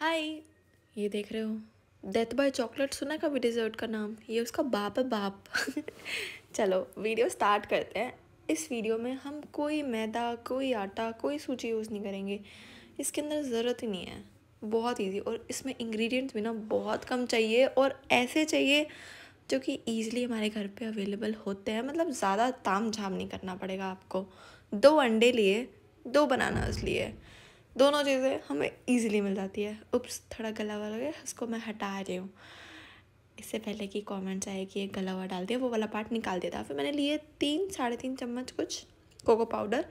हाय ये देख रहे हो डेथ बाय चॉकलेट सुना कभी डिज़र्ट का नाम ये उसका बाप है बाप चलो वीडियो स्टार्ट करते हैं इस वीडियो में हम कोई मैदा कोई आटा कोई सूजी यूज़ नहीं करेंगे इसके अंदर ज़रूरत ही नहीं है बहुत इजी और इसमें इंग्रेडिएंट्स भी ना बहुत कम चाहिए और ऐसे चाहिए जो कि ईज़िली हमारे घर पर अवेलेबल होते हैं मतलब ज़्यादा ताम झाम नहीं करना पड़ेगा आपको दो अंडे लिए दो बनानास लिए दोनों चीज़ें हमें ईजिली मिल जाती है उप्स थोड़ा गला वाला गया उसको मैं हटा रही हूँ इससे पहले कि कमेंट्स आए कि ये गला हुआ डाल दिया वो वाला पार्ट निकाल देता फिर मैंने लिए तीन साढ़े तीन चम्मच कुछ कोको पाउडर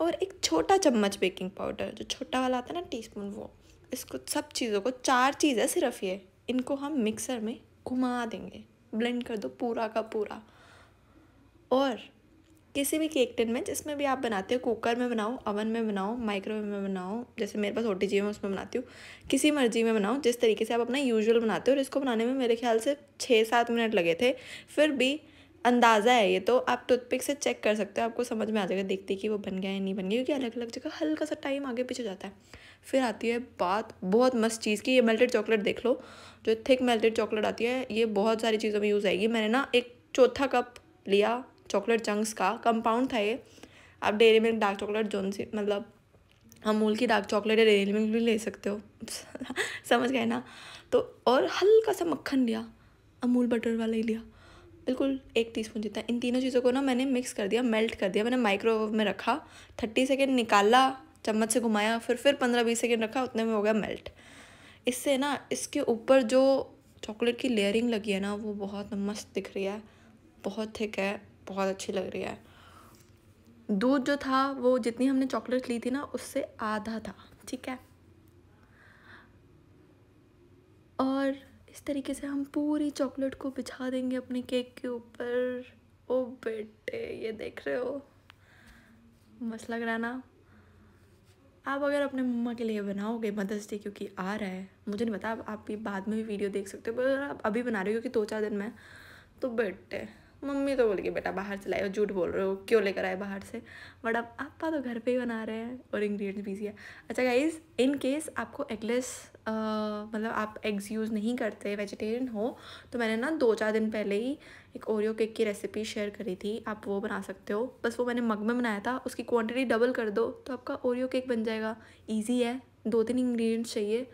और एक छोटा चम्मच बेकिंग पाउडर जो छोटा वाला आता है ना टीस्पून वो इसको सब चीज़ों को चार चीज़ें सिर्फ ये इनको हम मिक्सर में घुमा देंगे ब्लेंड कर दो पूरा का पूरा और किसी भी केक टिन में जिसमें भी आप बनाते हो कुकर में बनाओ अवन में बनाओ माइक्रोवेव में बनाओ जैसे मेरे पास ओटी जी में उसमें बनाती हूँ किसी मर्जी में बनाओ जिस तरीके से आप अपना यूजुअल बनाते हो और इसको बनाने में मेरे ख्याल से छः सात मिनट लगे थे फिर भी अंदाज़ा है ये तो आप टूथपिक से चेक कर सकते हो आपको समझ में आ जाएगा देखते कि वो बन गया या नहीं बन गया क्योंकि अलग अलग जगह हल्का सा टाइम आगे पीछे जाता है फिर आती है बात बहुत मस्त चीज़ की ये मेल्टेड चॉकलेट देख लो जो थिक मेल्टेड चॉकलेट आती है ये बहुत सारी चीज़ों में यूज़ आएगी मैंने ना एक चौथा कप लिया चॉकलेट चंक्स का कंपाउंड था ये आप dairy milk dark chocolate zone से मतलब अमूल की डार्क चॉकलेट या डेरी मिल्क भी ले सकते हो समझ गए ना तो और हल्का सा मक्खन लिया अमूल बटर वाला ही लिया बिल्कुल एक टी स्पून जितना इन तीनों चीज़ों को ना मैंने मिक्स कर दिया मेल्ट कर दिया मैंने माइक्रोवेव में रखा थर्टी सेकेंड निकाला चम्मच से घुमाया फिर फिर पंद्रह बीस सेकेंड रखा उतने में हो गया मेल्ट इससे ना इसके ऊपर जो चॉकलेट की लेयरिंग लगी है ना वो बहुत मस्त दिख रही है बहुत थिक है बहुत अच्छी लग रही है दूध जो था वो जितनी हमने चॉकलेट ली थी ना उससे आधा था ठीक है और इस तरीके से हम पूरी चॉकलेट को बिछा देंगे अपने केक के ऊपर ओ बेटे ये देख रहे हो मस्त लग रहा है ना आप अगर अपने मम्मा के लिए बनाओगे मदर्स डे क्योंकि आ रहा है मुझे नहीं पता आप, भी बाद में भी वीडियो देख सकते हो पर आप अभी बना रहे हो क्योंकि दो चार दिन में तो बेटे मम्मी तो बोल के बेटा बाहर से लाए हो झूठ बोल रहे हो क्यों लेकर आए बाहर से बट अब आपा तो घर पे ही बना रहे हैं और इंग्रेडिएंट्स भी है अच्छा गाइज इन केस आपको एगलेस मतलब आप एग्स यूज़ नहीं करते वेजिटेरियन हो तो मैंने ना दो चार दिन पहले ही एक ओरियो केक की रेसिपी शेयर करी थी आप वो बना सकते हो बस वो मैंने मग में बनाया था उसकी क्वान्टिटी डबल कर दो तो आपका ओरियो केक बन जाएगा ईजी है दो तीन इंग्रीडियंट्स चाहिए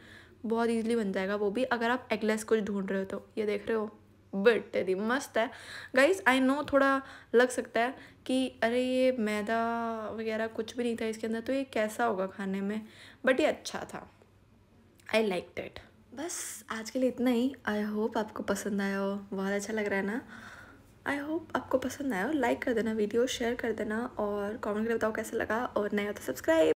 बहुत ईजिली बन जाएगा वो भी अगर आप एगलेस कुछ ढूंढ रहे हो तो ये देख रहे हो बट तेरी मस्त है गाइस आई नो थोड़ा लग सकता है कि अरे ये मैदा वगैरह कुछ भी नहीं था इसके अंदर तो ये कैसा होगा खाने में बट ये अच्छा था आई लाइक डेट बस आज के लिए इतना ही आई होप आपको पसंद आया हो बहुत अच्छा लग रहा है ना आई होप आपको पसंद आया हो लाइक कर देना वीडियो शेयर कर देना और कमेंट करके बताओ कैसा लगा और नया तो सब्सक्राइब